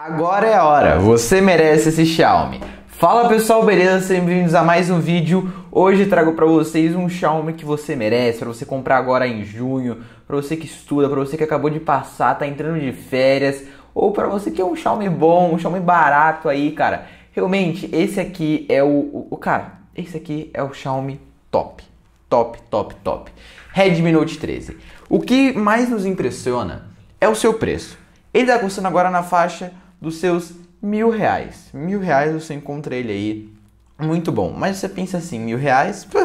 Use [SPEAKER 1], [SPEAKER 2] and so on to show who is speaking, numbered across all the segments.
[SPEAKER 1] Agora é a hora, você merece esse Xiaomi. Fala pessoal, beleza? Sejam bem-vindos a mais um vídeo. Hoje trago para vocês um Xiaomi que você merece, para você comprar agora em junho, para você que estuda, para você que acabou de passar, tá entrando de férias, ou para você que é um Xiaomi bom, um Xiaomi barato aí, cara. Realmente, esse aqui é o, o, o cara, esse aqui é o Xiaomi top. Top, top, top. Redmi Note 13. O que mais nos impressiona é o seu preço. Ele tá custando agora na faixa dos seus mil reais. Mil reais você encontra ele aí, muito bom. Mas você pensa assim, mil reais, pô,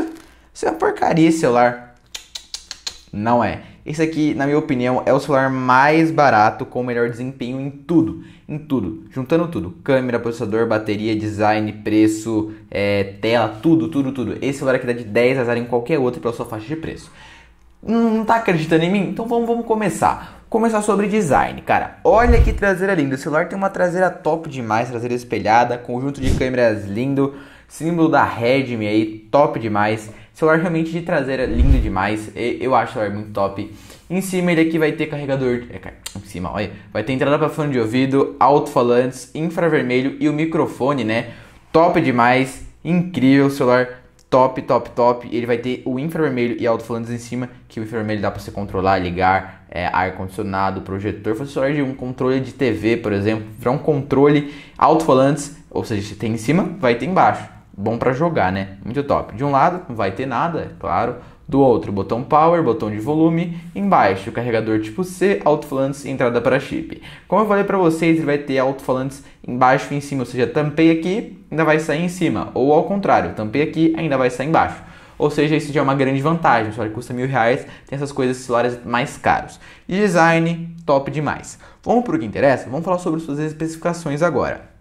[SPEAKER 1] isso é uma porcaria esse celular. Não é. Esse aqui, na minha opinião, é o celular mais barato com o melhor desempenho em tudo. Em tudo. Juntando tudo. Câmera, processador, bateria, design, preço, é, tela, tudo, tudo, tudo. Esse celular aqui dá de 10 a 0 em qualquer outro pela sua faixa de preço. Hum, não tá acreditando em mim? Então vamos, vamos começar começar sobre design, cara. Olha que traseira linda. O celular tem uma traseira top demais, traseira espelhada, conjunto de câmeras lindo, símbolo da Redmi aí, top demais. Celular realmente de traseira lindo demais. Eu acho o celular muito top. Em cima ele aqui vai ter carregador, é, em cima, olha, vai ter entrada para fone de ouvido, alto-falantes, infravermelho e o microfone, né? Top demais, incrível o celular top, top, top. Ele vai ter o infravermelho e alto-falantes em cima, que o infravermelho dá para você controlar, ligar, é, ar-condicionado, projetor, funcionar de um controle de TV, por exemplo, virar um controle alto-falantes, ou seja, se tem em cima, vai ter embaixo. Bom para jogar, né? Muito top. De um lado, não vai ter nada, é claro. Do outro, botão power, botão de volume, embaixo, carregador tipo C, alto-falantes, entrada para chip. Como eu falei para vocês, ele vai ter alto-falantes embaixo e em cima, ou seja, tampei aqui, ainda vai sair em cima, ou ao contrário, tampei aqui, ainda vai sair embaixo. Ou seja, isso já é uma grande vantagem. O celular custa mil reais, tem essas coisas, celulares mais caros. E design, top demais. Vamos para o que interessa? Vamos falar sobre suas especificações agora.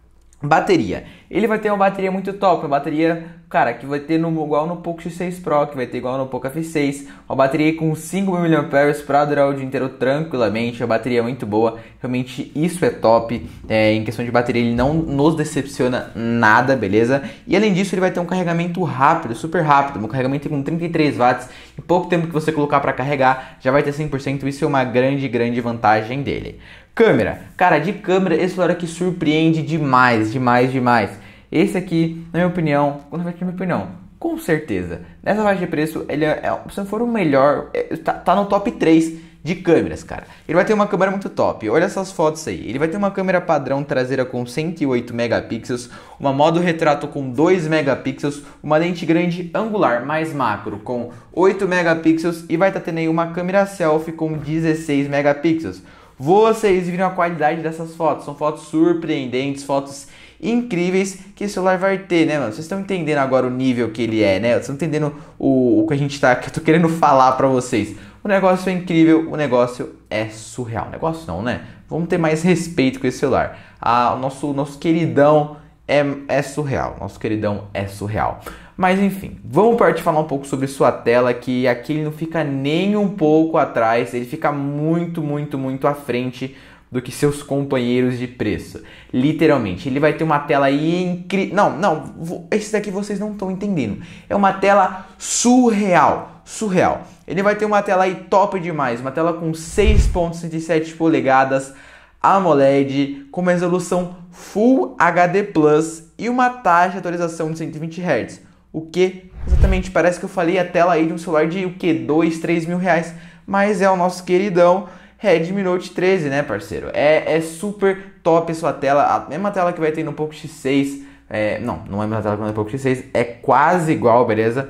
[SPEAKER 1] Bateria. Ele vai ter uma bateria muito top, uma bateria, cara, que vai ter no, igual no Poco X6 Pro, que vai ter igual no Poco F6, uma bateria com 5.000 mAh para durar o dia inteiro tranquilamente, a bateria é muito boa, realmente isso é top, é, em questão de bateria ele não nos decepciona nada, beleza? E além disso ele vai ter um carregamento rápido, super rápido, um carregamento com 33 watts, em pouco tempo que você colocar para carregar já vai ter 100%, isso é uma grande, grande vantagem dele. Câmera. Cara, de câmera, esse celular aqui surpreende demais, demais, demais. Esse aqui, na minha opinião, quando vai na minha opinião, com certeza. Nessa faixa de preço, ele é, é se não for o melhor, é, tá, tá no top 3 de câmeras, cara. Ele vai ter uma câmera muito top. Olha essas fotos aí. Ele vai ter uma câmera padrão traseira com 108 megapixels, uma modo retrato com 2 megapixels, uma lente grande angular mais macro com 8 megapixels e vai estar tá tendo aí uma câmera selfie com 16 megapixels. Vocês viram a qualidade dessas fotos. São fotos surpreendentes, fotos incríveis que esse celular vai ter, né, mano? Vocês estão entendendo agora o nível que ele é, né? Vocês estão entendendo o, o que a gente tá, que eu tô querendo falar para vocês. O negócio é incrível, o negócio é surreal. O negócio não, né? Vamos ter mais respeito com esse celular. Ah, o nosso, nosso queridão é, é surreal. Nosso queridão é surreal. Mas enfim, vamos partir falar um pouco sobre sua tela, que aqui ele não fica nem um pouco atrás, ele fica muito, muito, muito à frente do que seus companheiros de preço. Literalmente, ele vai ter uma tela incrível. Não, não, esse daqui vocês não estão entendendo. É uma tela surreal, surreal. Ele vai ter uma tela aí top demais, uma tela com 6.67 polegadas, AMOLED, com uma resolução Full HD Plus e uma taxa de atualização de 120 Hz o que exatamente parece que eu falei a tela aí de um celular de o que dois três mil reais mas é o nosso queridão Redmi Note 13 né parceiro é, é super top a sua tela a mesma tela que vai ter no Poco X6 é, não não é a mesma tela que no Poco X6 é quase igual beleza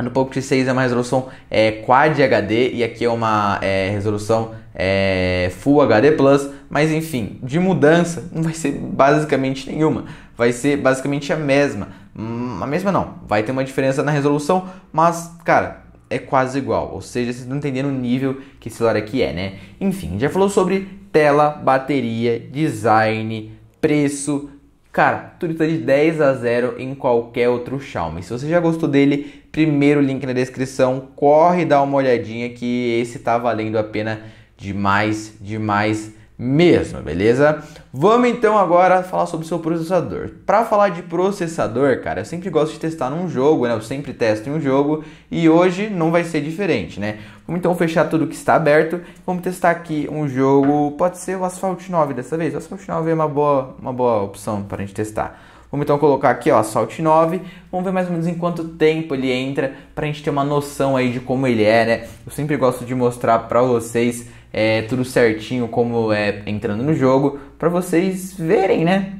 [SPEAKER 1] no Poco X6 é uma resolução é, Quad HD e aqui é uma é, resolução é, Full HD Plus, mas enfim, de mudança não vai ser basicamente nenhuma vai ser basicamente a mesma. Hum, a mesma não, vai ter uma diferença na resolução, mas, cara, é quase igual. Ou seja, vocês não entendendo o nível que esse celular aqui é, né? Enfim, já falou sobre tela, bateria, design, preço. Cara, tudo está de 10 a 0 em qualquer outro Xiaomi. Se você já gostou dele, primeiro link na descrição, corre e dá uma olhadinha que esse tá valendo a pena demais, demais mesmo beleza? Vamos então agora falar sobre o seu processador. Para falar de processador, cara, eu sempre gosto de testar num jogo, né? Eu sempre testo em um jogo e hoje não vai ser diferente, né? Vamos então fechar tudo que está aberto. Vamos testar aqui um jogo, pode ser o Asphalt 9 dessa vez. O Asphalt 9 é uma boa, uma boa opção para a gente testar. Vamos então colocar aqui, ó, Asphalt 9. Vamos ver mais ou menos em quanto tempo ele entra para a gente ter uma noção aí de como ele é, né? Eu sempre gosto de mostrar para vocês é, tudo certinho como é entrando no jogo, para vocês verem, né?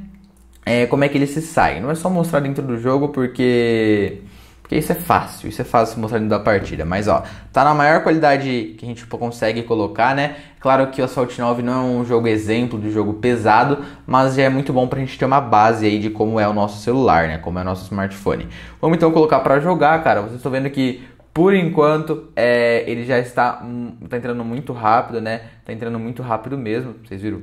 [SPEAKER 1] É, como é que ele se sai. Não é só mostrar dentro do jogo porque porque isso é fácil, isso é fácil mostrar dentro da partida. Mas ó, tá na maior qualidade que a gente tipo, consegue colocar, né? Claro que o Asphalt 9 não é um jogo exemplo de jogo pesado, mas já é muito bom pra gente ter uma base aí de como é o nosso celular, né? Como é o nosso smartphone. Vamos então colocar para jogar, cara. Vocês estão vendo que por enquanto, é, ele já está hum, tá entrando muito rápido, né? Tá entrando muito rápido mesmo. Vocês viram?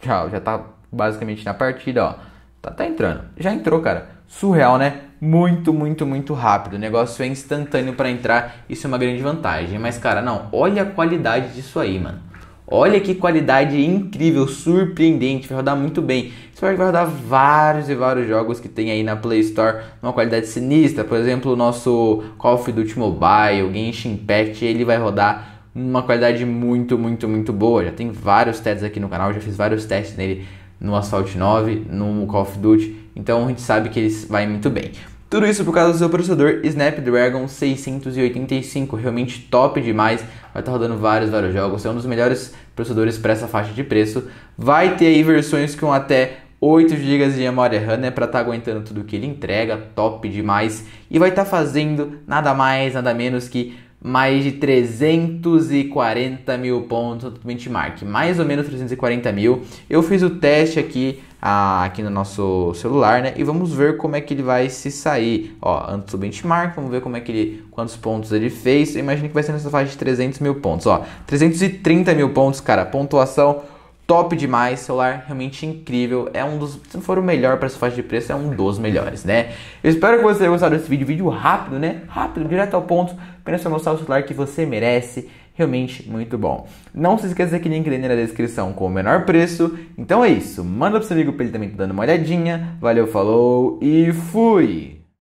[SPEAKER 1] Já, já tá basicamente na partida, ó. Tá, tá entrando. Já entrou, cara. Surreal, né? Muito, muito, muito rápido. O negócio é instantâneo para entrar. Isso é uma grande vantagem. Mas, cara, não. Olha a qualidade disso aí, mano. Olha que qualidade incrível, surpreendente, vai rodar muito bem. Espero que vai rodar vários e vários jogos que tem aí na Play Store, numa qualidade sinistra. Por exemplo, o nosso Call of Duty Mobile, Genshin Impact, ele vai rodar uma qualidade muito, muito, muito boa. Já tem vários testes aqui no canal, já fiz vários testes nele no Assault 9, no Call of Duty, então a gente sabe que ele vai muito bem. Tudo isso por causa do seu processador Snapdragon 685, realmente top demais. Vai estar tá rodando vários, vários jogos. É um dos melhores processadores para essa faixa de preço. Vai ter aí versões com até 8 GB de memória RAM, né, para estar tá aguentando tudo que ele entrega, top demais. E vai estar tá fazendo nada mais, nada menos que mais de 340 mil pontos no benchmark, mais ou menos 340 mil. Eu fiz o teste aqui aqui no nosso celular, né? E vamos ver como é que ele vai se sair. Ó, antes do benchmark, vamos ver como é que ele, quantos pontos ele fez. Imagina que vai ser nessa faixa de 300 mil pontos, ó. 330 mil pontos, cara, pontuação top demais, celular realmente incrível, é um dos, se não for o melhor para essa faixa de preço, é um dos melhores, né? Eu espero que você tenha gostado desse vídeo, vídeo rápido, né? Rápido, direto ao ponto, apenas para mostrar o celular que você merece, realmente muito bom. Não se esqueça que link dele na descrição com o menor preço. Então é isso, manda pro seu amigo para ele também tá dando uma olhadinha. Valeu, falou e fui!